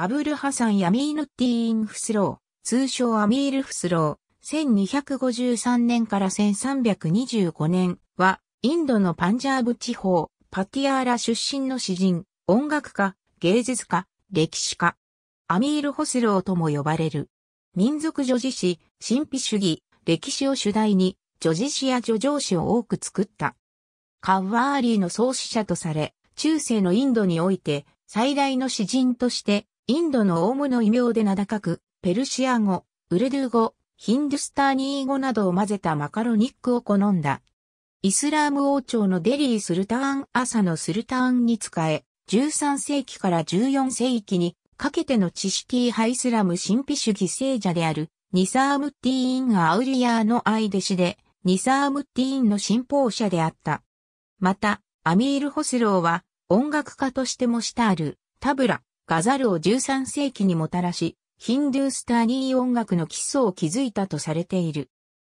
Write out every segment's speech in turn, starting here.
アブルハサン・ヤミーヌッティーン・フスロー、通称アミール・フスロー、1253年から1325年は、インドのパンジャーブ地方、パティアーラ出身の詩人、音楽家、芸術家、歴史家。アミール・ホスローとも呼ばれる。民族女児史、神秘主義、歴史を主題に、女児史や女上史を多く作った。カッワーリーの創始者とされ、中世のインドにおいて最大の詩人としてインドのオウムの異名で名高く、ペルシア語、ウルドゥー語、ヒンドゥスターニー語などを混ぜたマカロニックを好んだ。イスラーム王朝のデリー・スルターン・朝のスルターンに仕え、13世紀から14世紀にかけての知識ハイスラム神秘主義聖者であるニサームティーン・アウリアーの愛弟子で、ニサームティーンの信奉者であった。また、アミール・ホスローは音楽家としてもしたあるタブラ、ガザルを13世紀にもたらし、ヒンドゥースタニー音楽の基礎を築いたとされている。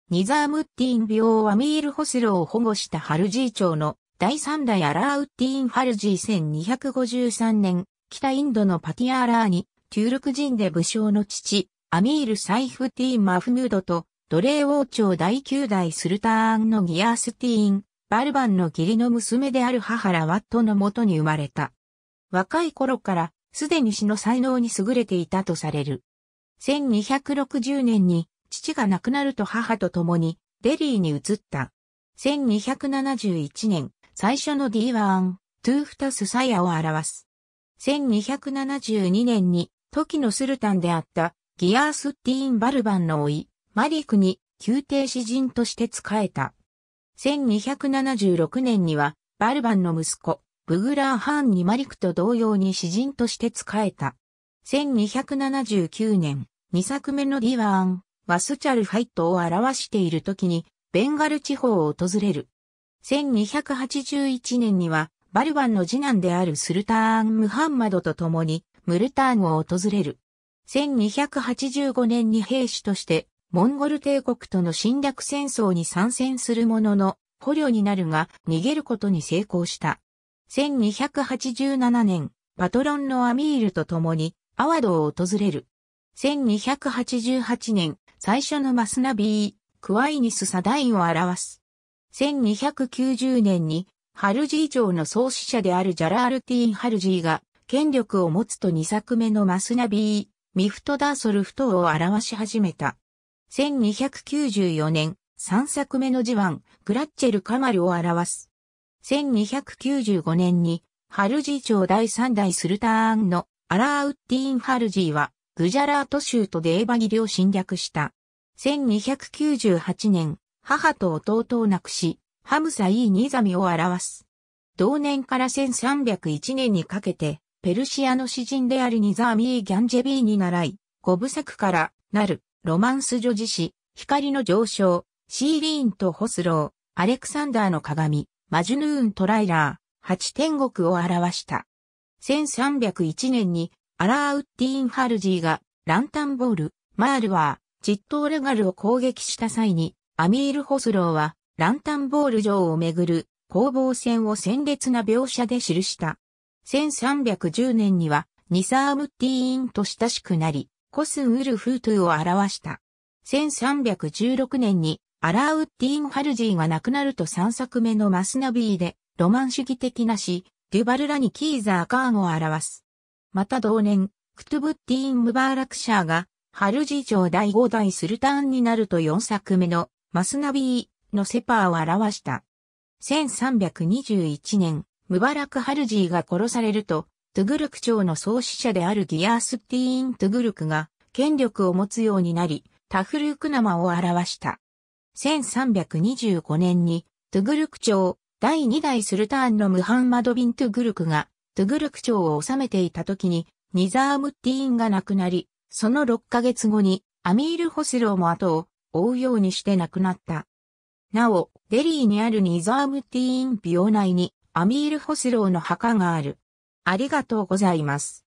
ニザームッティン病はミール・ホスロを保護したハルジー朝の第3代アラーウッティン・ハルジー1253年、北インドのパティアーラーに、旧六ールク人で武将の父、アミール・サイフティーン・マフムードと、奴隷王朝第9代スルターンのギアースティーン、バルバンの義理の娘である母ラワットのもとに生まれた。若い頃からすでに詩の才能に優れていたとされる。1260年に父が亡くなると母と共にデリーに移った。1271年、最初の D1、トゥーフタスサヤを表す。1272年に、時のスルタンであったギアースッティーン・バルバンの老い、マリクに宮廷詩人として仕えた。1276年には、バルバンの息子、ブグラーハンにマリクと同様に詩人として仕えた。1279年、2作目のディワーン、ワスチャルファイトを表している時に、ベンガル地方を訪れる。1281年には、バルバンの次男であるスルターン・ムハンマドと共に、ムルターンを訪れる。1285年に兵士として、モンゴル帝国との侵略戦争に参戦するものの、捕虜になるが、逃げることに成功した。1287年、パトロンのアミールと共に、アワドを訪れる。1288年、最初のマスナビー、クワイニス・サダインを表す。1290年に、ハルジー城の創始者であるジャラールティーン・ハルジーが、権力を持つと2作目のマスナビー、ミフトダーソルフトを表し始めた。1294年、3作目のジワン、グラッチェル・カマルを表す。1295年に、ハルジー朝第3代スルターンのアラーウッディーン・ハルジーは、グジャラート州とデーバギリを侵略した。1298年、母と弟を亡くし、ハムサ・イー・ニザミを表す。同年から1301年にかけて、ペルシアの詩人であるニザーミー・ギャンジェビーに習い、五部作からなる、ロマンス女子詩、光の上昇、シーリーンとホスロー、アレクサンダーの鏡、マジュヌーントライラー、八天国を表した。1301年にアラーウッディーン・ハルジーがランタンボール、マールワー、ジットーレガルを攻撃した際に、アミール・ホスローはランタンボール城をめぐる攻防戦を鮮烈な描写で記した。1310年にはニサームッディーンと親しくなり、コスン・ウルフートゥを表した。1316年にアラウッディン・ハルジーが亡くなると3作目のマスナビーで、ロマン主義的な詩、デュバルラにキーザー・カーンを表す。また同年、クトゥブッディン・ムバーラクシャーが、ハルジー朝第5代スルターンになると4作目のマスナビーのセパーを表した。1321年、ムバラク・ハルジーが殺されると、トゥグルク朝の創始者であるギアース・ティーン・トゥグルクが権力を持つようになり、タフルークナマを表した。1325年に、トゥグルク朝、第2代スルターンのムハンマド・ビン・トゥグルクが、トゥグルク朝を治めていた時に、ニザームッティーンが亡くなり、その6ヶ月後に、アミール・ホスローも後を追うようにして亡くなった。なお、デリーにあるニザームティーン病内にアミール・ホスローの墓がある。ありがとうございます。